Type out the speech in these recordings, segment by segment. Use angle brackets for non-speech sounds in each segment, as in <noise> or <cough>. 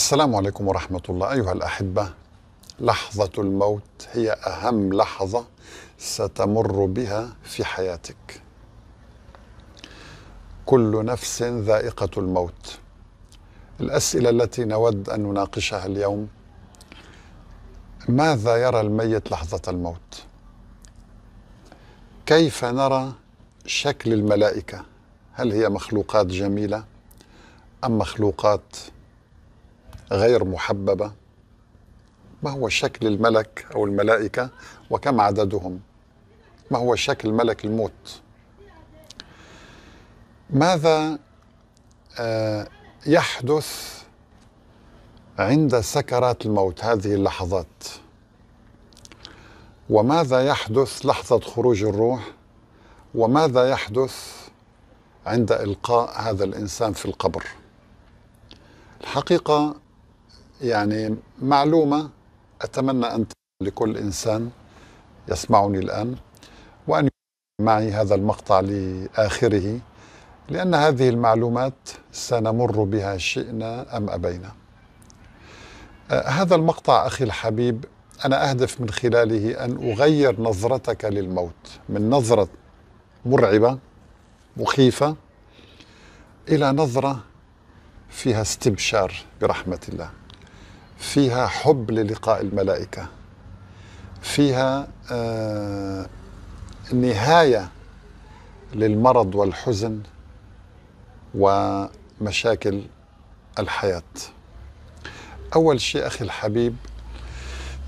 السلام عليكم ورحمة الله أيها الأحبة لحظة الموت هي أهم لحظة ستمر بها في حياتك كل نفس ذائقة الموت الأسئلة التي نود أن نناقشها اليوم ماذا يرى الميت لحظة الموت؟ كيف نرى شكل الملائكة؟ هل هي مخلوقات جميلة أم مخلوقات غير محببه ما هو شكل الملك او الملائكه وكم عددهم ما هو شكل ملك الموت ماذا آه، يحدث عند سكرات الموت هذه اللحظات وماذا يحدث لحظه خروج الروح وماذا يحدث عند القاء هذا الانسان في القبر الحقيقه يعني معلومة أتمنى أن لكل إنسان يسمعني الآن وأن معي هذا المقطع لآخره لأن هذه المعلومات سنمر بها شئنا أم أبينا آه، هذا المقطع أخي الحبيب أنا أهدف من خلاله أن أغير نظرتك للموت من نظرة مرعبة مخيفة إلى نظرة فيها استبشار برحمة الله فيها حب للقاء الملائكة فيها آه، نهاية للمرض والحزن ومشاكل الحياة أول شيء أخي الحبيب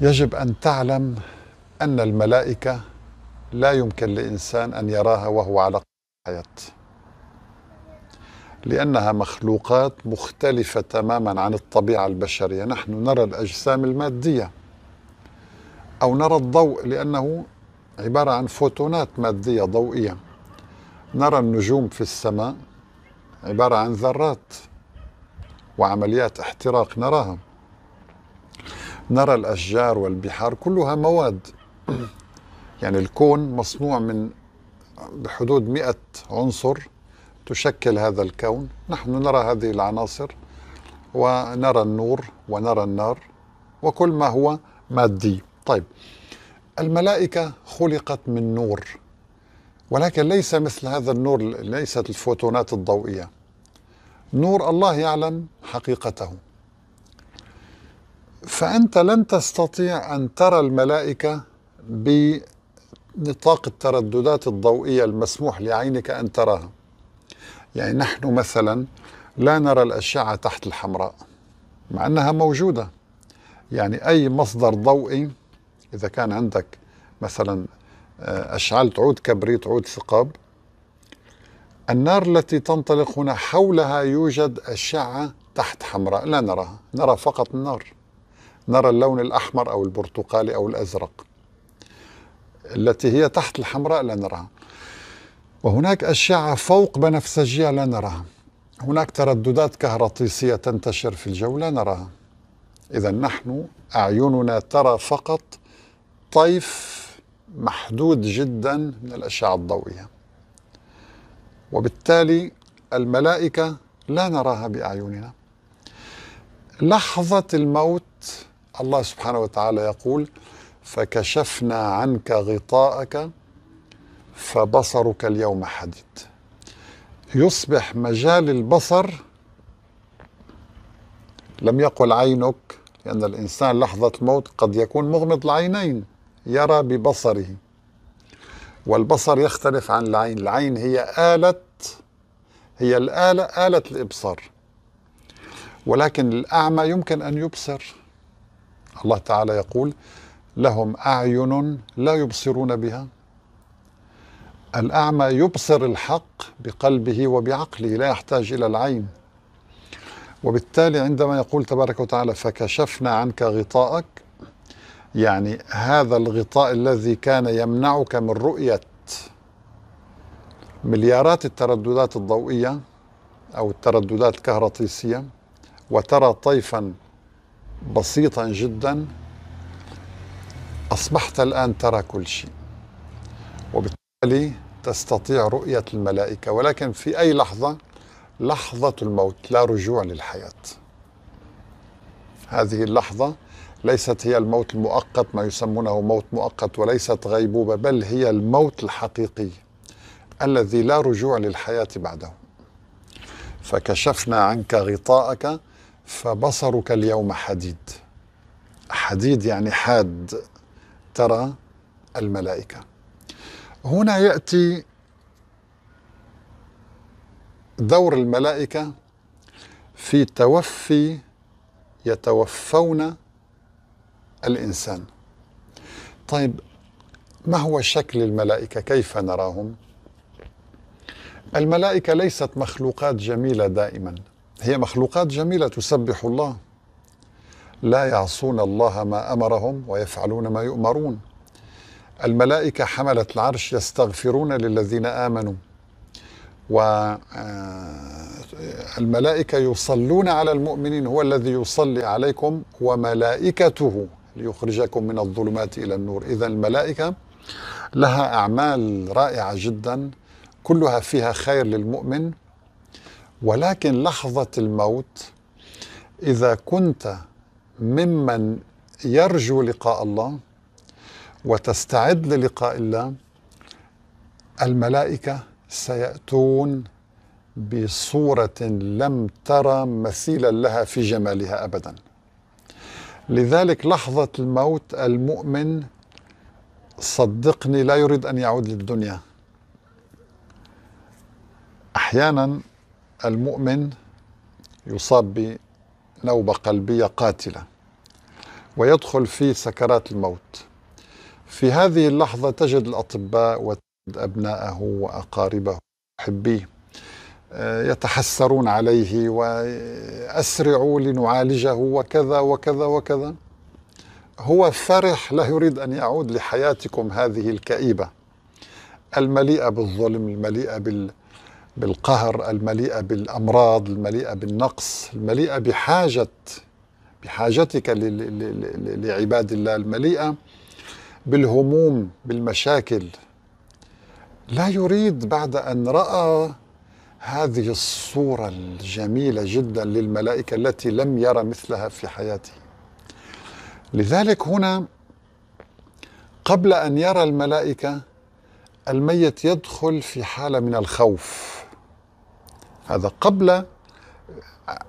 يجب أن تعلم أن الملائكة لا يمكن لإنسان أن يراها وهو على قيد الحياة لأنها مخلوقات مختلفة تماما عن الطبيعة البشرية نحن نرى الأجسام المادية أو نرى الضوء لأنه عبارة عن فوتونات مادية ضوئية نرى النجوم في السماء عبارة عن ذرات وعمليات احتراق نراها نرى الأشجار والبحار كلها مواد يعني الكون مصنوع من بحدود مئة عنصر تشكل هذا الكون نحن نرى هذه العناصر ونرى النور ونرى النار وكل ما هو مادي طيب الملائكة خلقت من نور ولكن ليس مثل هذا النور ليست الفوتونات الضوئية نور الله يعلم حقيقته فأنت لن تستطيع أن ترى الملائكة بنطاق الترددات الضوئية المسموح لعينك أن تراها يعني نحن مثلا لا نرى الأشعة تحت الحمراء مع أنها موجودة يعني أي مصدر ضوئي إذا كان عندك مثلا آه، أشعلت عود كبريت عود ثقب النار التي تنطلق هنا حولها يوجد أشعة تحت حمراء لا نراها نرى فقط النار نرى اللون الأحمر أو البرتقالي أو الأزرق التي هي تحت الحمراء لا نراها وهناك أشعة فوق بنفسجية لا نراها هناك ترددات كهرطيسية تنتشر في الجو لا نراها إذا نحن أعيننا ترى فقط طيف محدود جدا من الأشعة الضوئية وبالتالي الملائكة لا نراها بأعيننا لحظة الموت الله سبحانه وتعالى يقول فكشفنا عنك غطاءك فبصرك اليوم حديد يصبح مجال البصر لم يقل عينك لأن الإنسان لحظة الموت قد يكون مغمض العينين يرى ببصره والبصر يختلف عن العين العين هي آلة هي الآلة آلة الإبصار ولكن الأعمى يمكن أن يبصر الله تعالى يقول لهم أعين لا يبصرون بها الأعمى يبصر الحق بقلبه وبعقله لا يحتاج إلى العين وبالتالي عندما يقول تبارك وتعالى فكشفنا عنك غطاءك يعني هذا الغطاء الذي كان يمنعك من رؤية مليارات الترددات الضوئية أو الترددات الكهرطيسية وترى طيفا بسيطا جدا أصبحت الآن ترى كل شيء وبالتالي بالتالي تستطيع رؤية الملائكة ولكن في أي لحظة لحظة الموت لا رجوع للحياة هذه اللحظة ليست هي الموت المؤقت ما يسمونه موت مؤقت وليست غيبوبة بل هي الموت الحقيقي الذي لا رجوع للحياة بعده فكشفنا عنك غطاءك فبصرك اليوم حديد حديد يعني حاد ترى الملائكه هنا يأتي دور الملائكة في توفي يتوفون الإنسان طيب ما هو شكل الملائكة كيف نراهم الملائكة ليست مخلوقات جميلة دائما هي مخلوقات جميلة تسبح الله لا يعصون الله ما أمرهم ويفعلون ما يؤمرون الملائكة حملة العرش يستغفرون للذين آمنوا والملائكة آه، يصلون على المؤمنين هو الذي يصلي عليكم وملائكته ليخرجكم من الظلمات إلى النور إذا الملائكة لها أعمال رائعة جدا كلها فيها خير للمؤمن ولكن لحظة الموت إذا كنت ممن يرجو لقاء الله وتستعد للقاء الله الملائكة سيأتون بصورة لم ترى مثيلا لها في جمالها أبدا لذلك لحظة الموت المؤمن صدقني لا يريد أن يعود للدنيا أحيانا المؤمن يصاب بنوبة قلبية قاتلة ويدخل في سكرات الموت في هذه اللحظة تجد الأطباء وتجد أبناءه وأقاربه وحبيه آه، يتحسرون عليه وأسرعوا لنعالجه وكذا وكذا وكذا هو فرح لا يريد أن يعود لحياتكم هذه الكئيبة المليئة بالظلم المليئة بالقهر المليئة بالأمراض المليئة بالنقص المليئة بحاجة بحاجتك لعباد الله المليئة بالهموم بالمشاكل لا يريد بعد ان راى هذه الصوره الجميله جدا للملائكه التي لم يرى مثلها في حياته لذلك هنا قبل ان يرى الملائكه الميت يدخل في حاله من الخوف هذا قبل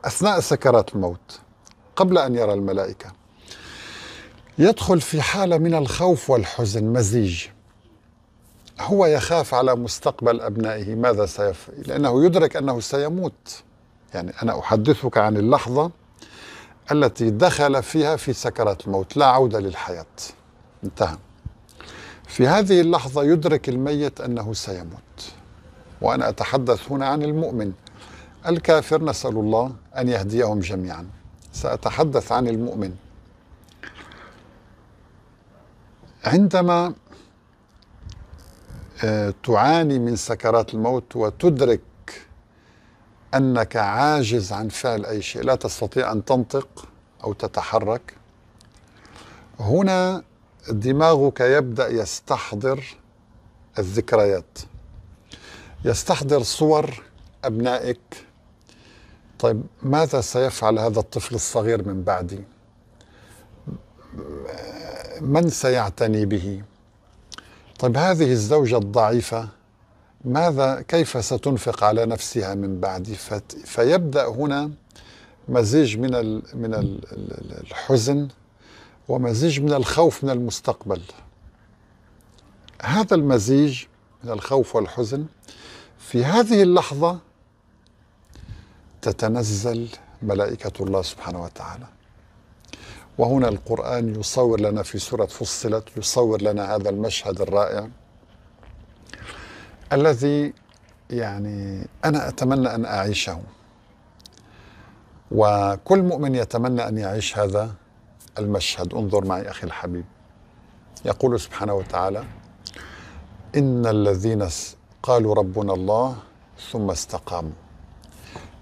اثناء سكرات الموت قبل ان يرى الملائكه يدخل في حالة من الخوف والحزن مزيج هو يخاف على مستقبل أبنائه ماذا سيفعل لأنه يدرك أنه سيموت يعني أنا أحدثك عن اللحظة التي دخل فيها في سكرات الموت لا عودة للحياة انتهى في هذه اللحظة يدرك الميت أنه سيموت وأنا أتحدث هنا عن المؤمن الكافر نسأل الله أن يهديهم جميعا سأتحدث عن المؤمن عندما آه، تعاني من سكرات الموت وتدرك انك عاجز عن فعل اي شيء لا تستطيع ان تنطق او تتحرك هنا دماغك يبدا يستحضر الذكريات يستحضر صور ابنائك طيب ماذا سيفعل هذا الطفل الصغير من بعدي من سيعتني به طيب هذه الزوجة الضعيفة ماذا كيف ستنفق على نفسها من بعدي فيبدأ هنا مزيج من من الحزن ومزيج من الخوف من المستقبل هذا المزيج من الخوف والحزن في هذه اللحظة تتنزل ملائكة الله سبحانه وتعالى وهنا القرآن يصور لنا في سورة فصلت يصور لنا هذا المشهد الرائع الذي يعني أنا أتمنى أن أعيشه وكل مؤمن يتمنى أن يعيش هذا المشهد انظر معي أخي الحبيب يقول سبحانه وتعالى إن الذين قالوا ربنا الله ثم استقاموا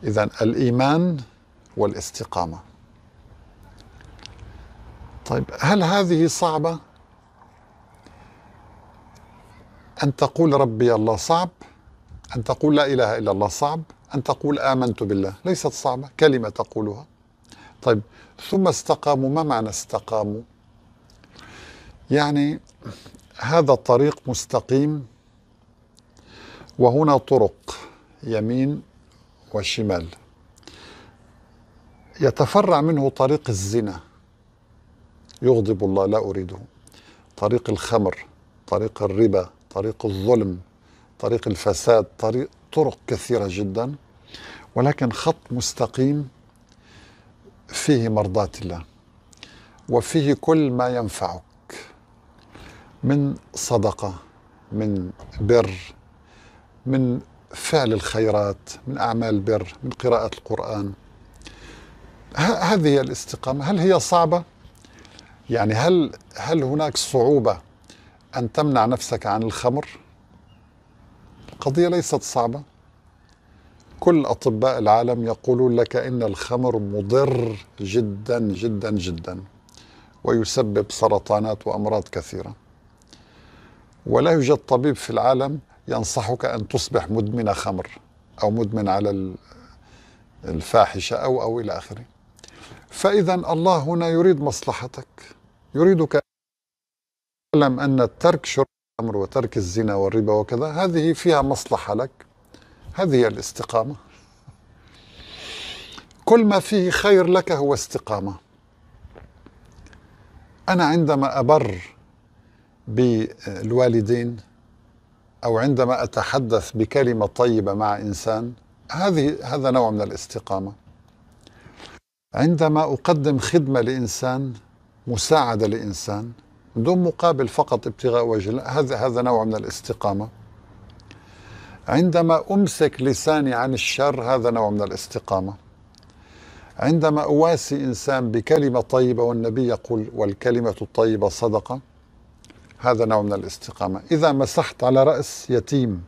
إذا الإيمان والاستقامة طيب هل هذه صعبة؟ أن تقول ربي الله صعب أن تقول لا إله إلا الله صعب أن تقول آمنت بالله ليست صعبة كلمة تقولها طيب ثم استقاموا ما معنى استقاموا يعني هذا الطريق مستقيم وهنا طرق يمين وشمال يتفرع منه طريق الزنا يغضب الله لا أريده طريق الخمر طريق الربا طريق الظلم طريق الفساد طريق طرق كثيرة جدا ولكن خط مستقيم فيه مرضاة الله وفيه كل ما ينفعك من صدقة من بر من فعل الخيرات من أعمال البر من قراءة القرآن هذه الاستقامة هل هي صعبة؟ يعني هل هل هناك صعوبة أن تمنع نفسك عن الخمر؟ القضية ليست صعبة كل أطباء العالم يقولون لك إن الخمر مضر جدا جدا جدا ويسبب سرطانات وأمراض كثيرة ولا يوجد طبيب في العالم ينصحك أن تصبح مدمن خمر أو مدمن على الفاحشة أو أو إلى آخره فإذا الله هنا يريد مصلحتك يريدك تعلم أن ترك شر الخمر وترك الزنا والربا وكذا هذه فيها مصلحة لك هذه هي الاستقامة كل ما فيه خير لك هو استقامة أنا عندما أبر بالوالدين أو عندما أتحدث بكلمة طيبة مع إنسان هذه هذا نوع من الاستقامة عندما أقدم خدمة لإنسان مساعده لانسان دون مقابل فقط ابتغاء وجه هذا هذا نوع من الاستقامه عندما امسك لساني عن الشر هذا نوع من الاستقامه عندما اواسي انسان بكلمه طيبه والنبي يقول والكلمه الطيبه صدقه هذا نوع من الاستقامه اذا مسحت على راس يتيم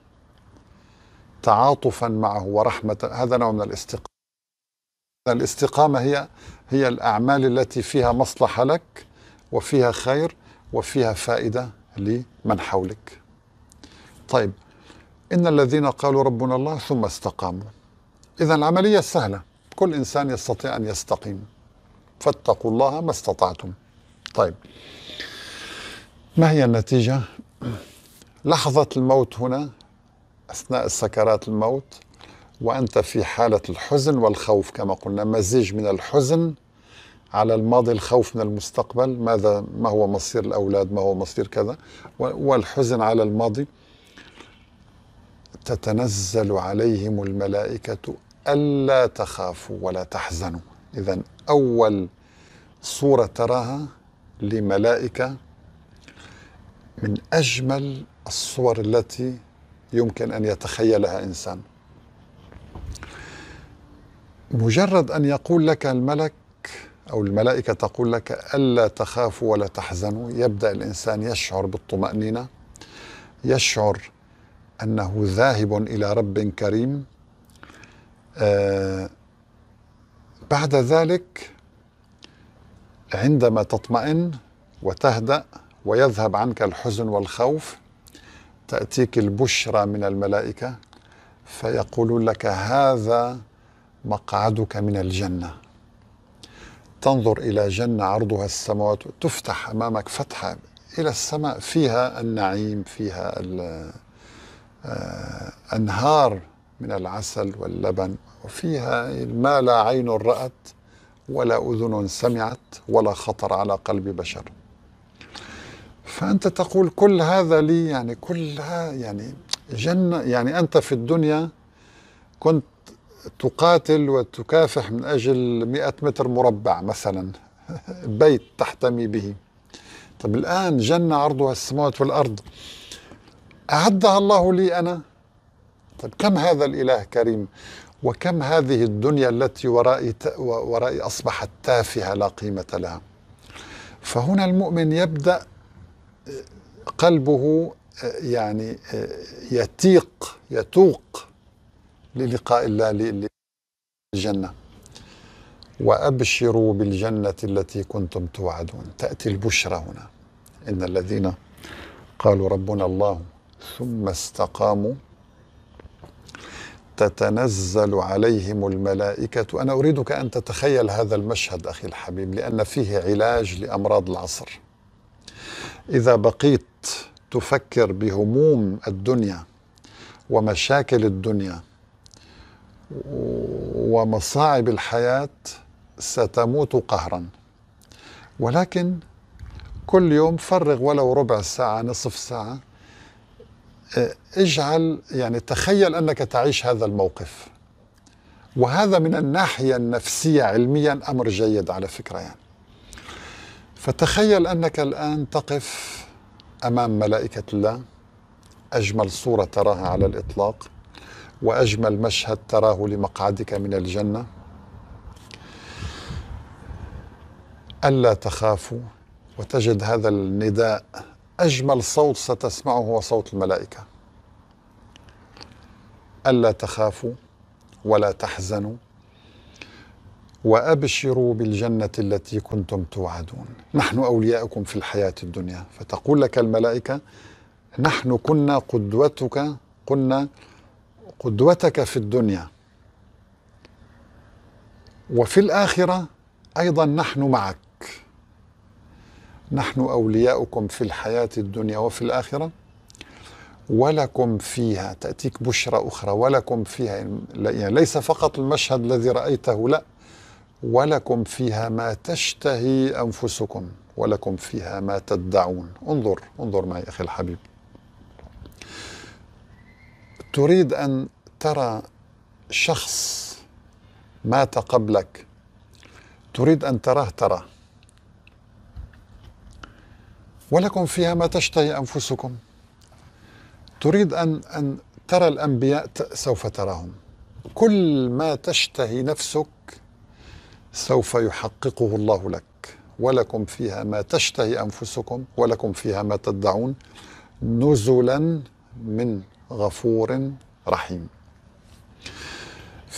تعاطفا معه ورحمه هذا نوع من الاستقامه الاستقامة هي هي الأعمال التي فيها مصلحة لك وفيها خير وفيها فائدة لمن حولك طيب إن الذين قالوا ربنا الله ثم استقاموا إذا العملية سهلة كل إنسان يستطيع أن يستقيم فاتقوا الله ما استطعتم طيب ما هي النتيجة؟ لحظة الموت هنا أثناء السكرات الموت وأنت في حالة الحزن والخوف كما قلنا مزيج من الحزن على الماضي الخوف من المستقبل ماذا ما هو مصير الأولاد ما هو مصير كذا والحزن على الماضي تتنزل عليهم الملائكة ألا تخافوا ولا تحزنوا إذا أول صورة تراها لملائكة من أجمل الصور التي يمكن أن يتخيلها إنسان مجرد أن يقول لك الملك أو الملائكة تقول لك ألا تخافوا ولا تحزنوا يبدأ الإنسان يشعر بالطمأنينة يشعر أنه ذاهب إلى رب كريم آه بعد ذلك عندما تطمئن وتهدأ ويذهب عنك الحزن والخوف تأتيك البشرى من الملائكة فيقول لك هذا مقعدك من الجنة تنظر إلى جنة عرضها السماوات تفتح أمامك فتحة إلى السماء فيها النعيم فيها آه، أنهار من العسل واللبن وفيها ما لا عين رأت ولا أذن سمعت ولا خطر على قلب بشر فأنت تقول كل هذا لي يعني كلها يعني جنة يعني أنت في الدنيا كنت تقاتل وتكافح من أجل 100 متر مربع مثلا <laughs> بيت تحتمي به طب الآن جنة عرضها السماوات والأرض أعدها الله لي أنا طب كم هذا الإله كريم وكم هذه الدنيا التي ورائي, ورائي أصبحت تافهة لا قيمة لها فهنا المؤمن يبدأ قلبه آه، يعني آه، يتيق يتوق للقاء الله للجنة وأبشروا بالجنة التي كنتم توعدون تأتي البشرى هنا إن الذين قالوا ربنا الله ثم استقاموا تتنزل عليهم الملائكة أنا أريدك أن تتخيل هذا المشهد أخي الحبيب لأن فيه علاج لأمراض العصر إذا بقيت تفكر بهموم الدنيا ومشاكل الدنيا ومصاعب الحياة ستموت قهرا ولكن كل يوم فرغ ولو ربع ساعة نصف ساعة آه، اجعل يعني تخيل أنك تعيش هذا الموقف وهذا من الناحية النفسية علميا أمر جيد على فكرة يعني فتخيل أنك الآن تقف أمام ملائكة الله أجمل صورة تراها على الإطلاق واجمل مشهد تراه لمقعدك من الجنه الا تخافوا وتجد هذا النداء اجمل صوت ستسمعه هو صوت الملائكه الا تخافوا ولا تحزنوا وابشروا بالجنه التي كنتم توعدون نحن اولياؤكم في الحياه الدنيا فتقول لك الملائكه نحن كنا قدوتك كنا قدوتك في الدنيا وفي الآخرة أيضا نحن معك نحن أولياؤكم في الحياة الدنيا وفي الآخرة ولكم فيها تأتيك بشرى أخرى ولكم فيها يعني ليس فقط المشهد الذي رأيته لا ولكم فيها ما تشتهي أنفسكم ولكم فيها ما تدعون انظر انظر معي أخي الحبيب تريد أن ترى شخص مات قبلك تريد أن تراه تراه ولكم فيها ما تشتهي أنفسكم تريد أن أن ترى الأنبياء سوف تراهم كل ما تشتهي نفسك سوف يحققه الله لك ولكم فيها ما تشتهي أنفسكم ولكم فيها ما تدعون نزلا من غفور رحيم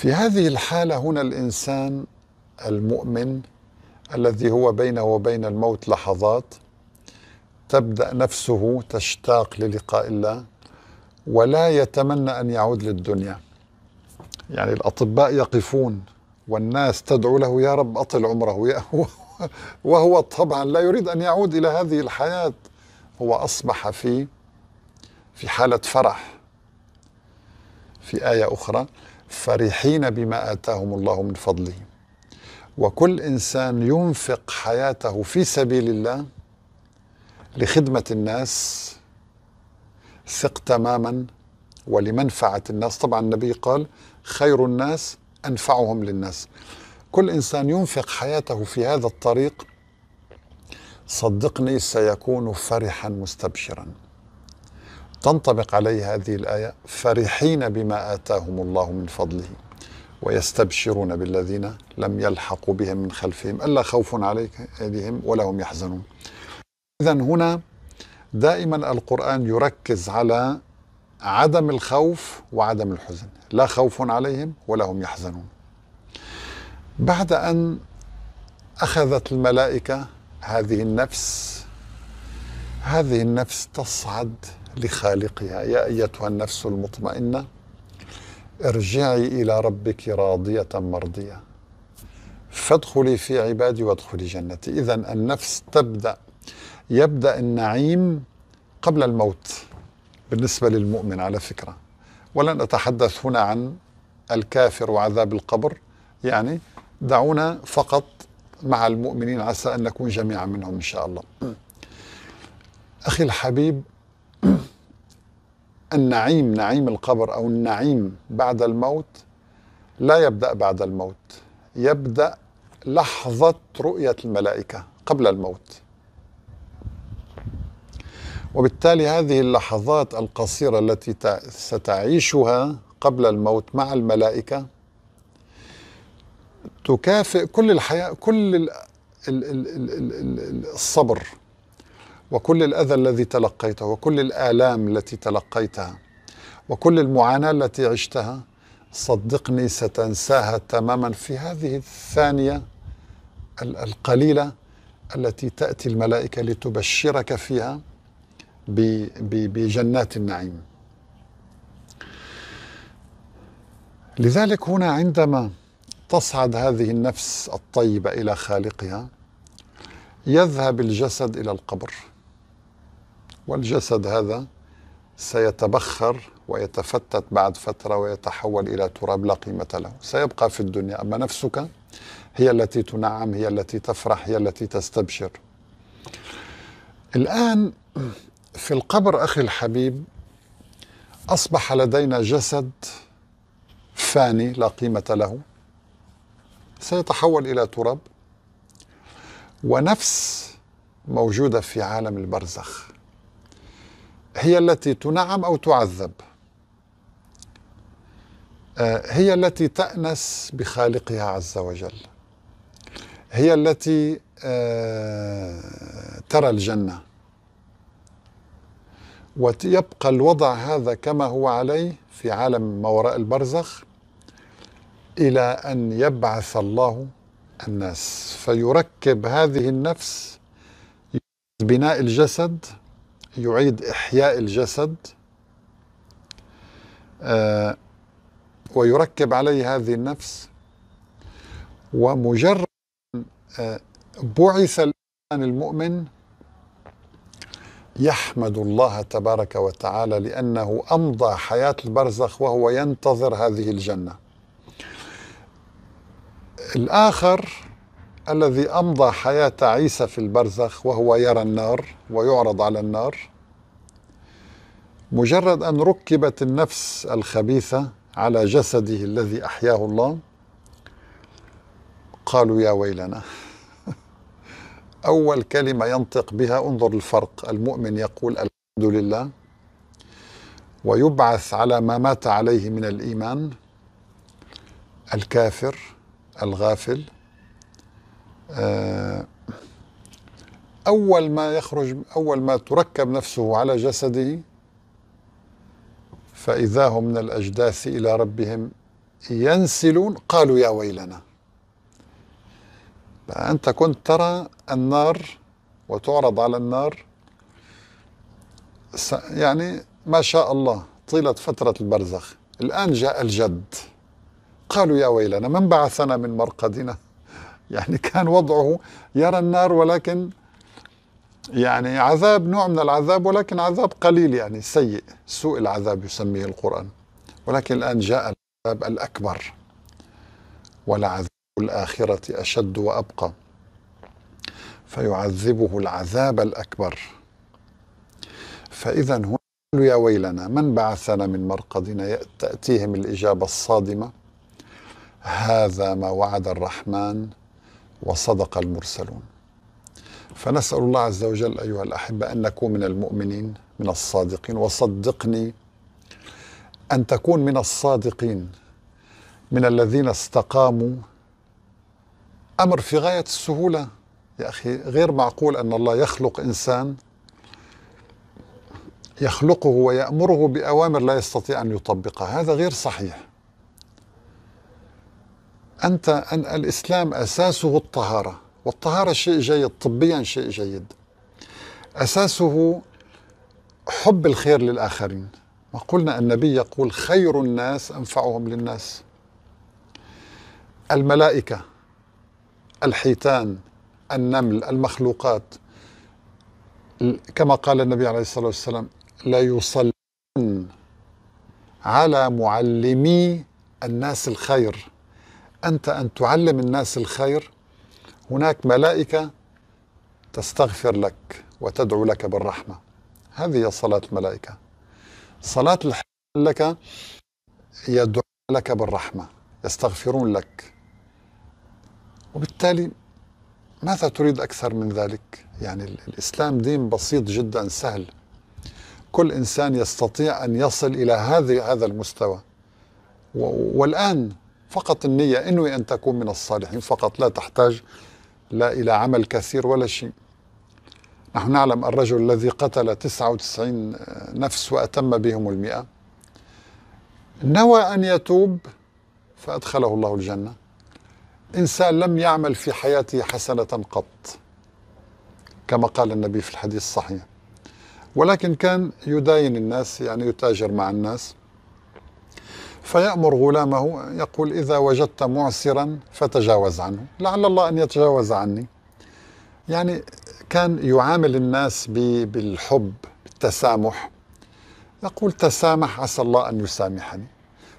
في هذه الحالة هنا الإنسان المؤمن الذي هو بينه وبين الموت لحظات تبدأ نفسه تشتاق للقاء الله ولا يتمنى أن يعود للدنيا يعني الأطباء يقفون والناس تدعو له يا رب أطل عمره <laughs> وهو طبعا لا يريد أن يعود إلى هذه الحياة هو أصبح في في حالة فرح في آية أخرى فرحين بما آتاهم الله من فضله وكل إنسان ينفق حياته في سبيل الله لخدمة الناس ثق تماما ولمنفعة الناس طبعا النبي قال خير الناس أنفعهم للناس كل إنسان ينفق حياته في هذا الطريق صدقني سيكون فرحا مستبشرا تنطبق عليه هذه الآية فرحين بما آتاهم الله من فضله ويستبشرون بالذين لم يلحقوا بهم من خلفهم ألا خوف عليهم ولا هم يحزنون إذا هنا دائما القرآن يركز على عدم الخوف وعدم الحزن لا خوف عليهم ولا هم يحزنون بعد أن أخذت الملائكة هذه النفس هذه النفس تصعد لخالقها يا أيتها النفس المطمئنة ارجعي إلى ربك راضية مرضية فادخلي في عبادي وادخلي جنتي إذا النفس تبدأ يبدأ النعيم قبل الموت بالنسبة للمؤمن على فكرة ولن أتحدث هنا عن الكافر وعذاب القبر يعني دعونا فقط مع المؤمنين عسى أن نكون جميعا منهم إن شاء الله أخي الحبيب النعيم نعيم القبر أو النعيم بعد الموت لا يبدأ بعد الموت يبدأ لحظة رؤية الملائكة قبل الموت وبالتالي هذه اللحظات القصيرة التي ستعيشها قبل الموت مع الملائكة تكافئ كل الحياة كل الصبر وكل الأذى الذي تلقيته وكل الآلام التي تلقيتها وكل المعاناة التي عشتها صدقني ستنساها تماما في هذه الثانية القليلة التي تأتي الملائكة لتبشرك فيها بجنات النعيم لذلك هنا عندما تصعد هذه النفس الطيبة إلى خالقها يذهب الجسد إلى القبر والجسد هذا سيتبخر ويتفتت بعد فترة ويتحول إلى تراب لا قيمة له سيبقى في الدنيا أما نفسك هي التي تنعم هي التي تفرح هي التي تستبشر الآن في القبر أخي الحبيب أصبح لدينا جسد فاني لا قيمة له سيتحول إلى تراب ونفس موجودة في عالم البرزخ هي التي تنعم أو تعذب آه، هي التي تأنس بخالقها عز وجل هي التي آه، ترى الجنة ويبقى الوضع هذا كما هو عليه في عالم ما وراء البرزخ إلى أن يبعث الله الناس فيركب هذه النفس بناء الجسد يعيد إحياء الجسد آه، ويركب عليه هذه النفس ومجرد آه، بعث الإنسان المؤمن يحمد الله تبارك وتعالى لأنه أمضى حياة البرزخ وهو ينتظر هذه الجنة الآخر الذي امضى حياه عيسى في البرزخ وهو يرى النار ويعرض على النار مجرد ان ركبت النفس الخبيثه على جسده الذي احياه الله قالوا يا ويلنا <laughs> اول كلمه ينطق بها انظر الفرق المؤمن يقول الحمد لله ويبعث على ما مات عليه من الايمان الكافر الغافل آه، أول ما يخرج أول ما تركب نفسه على جسده فإذا هم من الأجداث إلى ربهم ينسلون قالوا يا ويلنا أنت كنت ترى النار وتعرض على النار يعني ما شاء الله طيلة فترة البرزخ الآن جاء الجد قالوا يا ويلنا من بعثنا من مرقدنا يعني كان وضعه يرى النار ولكن يعني عذاب نوع من العذاب ولكن عذاب قليل يعني سيء سوء العذاب يسميه القرآن ولكن الآن جاء العذاب الأكبر ولعذاب الآخرة أشد وأبقى فيعذبه العذاب الأكبر فإذا هنا يا ويلنا من بعثنا من مرقدنا تأتيهم الإجابة الصادمة هذا ما وعد الرحمن وصدق المرسلون فنسأل الله عز وجل أيها الأحبة أن نكون من المؤمنين من الصادقين وصدقني أن تكون من الصادقين من الذين استقاموا أمر في غاية السهولة يا أخي غير معقول أن الله يخلق إنسان يخلقه ويأمره بأوامر لا يستطيع أن يطبقها هذا غير صحيح أنت أن الإسلام أساسه الطهارة والطهارة شيء جيد طبيا شيء جيد أساسه حب الخير للآخرين وقلنا النبي يقول خير الناس أنفعهم للناس الملائكة الحيتان النمل المخلوقات كما قال النبي عليه الصلاة والسلام لا يصلون على معلمي الناس الخير أنت أن تعلم الناس الخير هناك ملائكة تستغفر لك وتدعو لك بالرحمة هذه هي صلاة الملائكة صلاة الحمد لك يدعو لك بالرحمة يستغفرون لك وبالتالي ماذا تريد أكثر من ذلك؟ يعني الإسلام دين بسيط جدا سهل كل إنسان يستطيع أن يصل إلى هذه هذا المستوى والآن فقط النية انوي أن تكون من الصالحين فقط لا تحتاج لا إلى عمل كثير ولا شيء نحن نعلم الرجل الذي قتل 99 نفس وأتم بهم المئة نوى أن يتوب فأدخله الله الجنة إنسان لم يعمل في حياته حسنة قط كما قال النبي في الحديث الصحيح ولكن كان يداين الناس يعني يتاجر مع الناس فيأمر غلامه يقول إذا وجدت معسرا فتجاوز عنه لعل الله أن يتجاوز عني يعني كان يعامل الناس بالحب بالتسامح يقول تسامح عسى الله أن يسامحني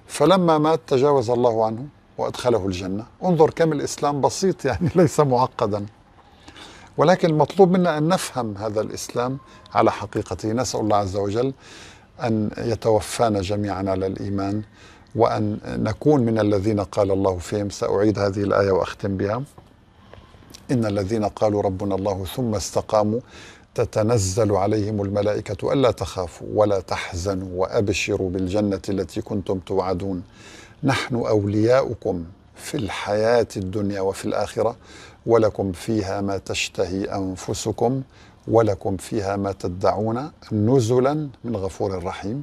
فلما مات تجاوز الله عنه وأدخله الجنة انظر كم الإسلام بسيط يعني <laughs> ليس معقدا ولكن المطلوب منا أن نفهم هذا الإسلام على حقيقته نسأل الله عز وجل أن يتوفانا جميعا على الإيمان وأن نكون من الذين قال الله فيهم سأعيد هذه الآية وأختم بها إن الذين قالوا ربنا الله ثم استقاموا تتنزل عليهم الملائكة ألا تخافوا ولا تحزنوا وأبشروا بالجنة التي كنتم توعدون نحن أولياؤكم في الحياة الدنيا وفي الآخرة ولكم فيها ما تشتهي أنفسكم ولكم فيها ما تدعون نزلا من غفور رحيم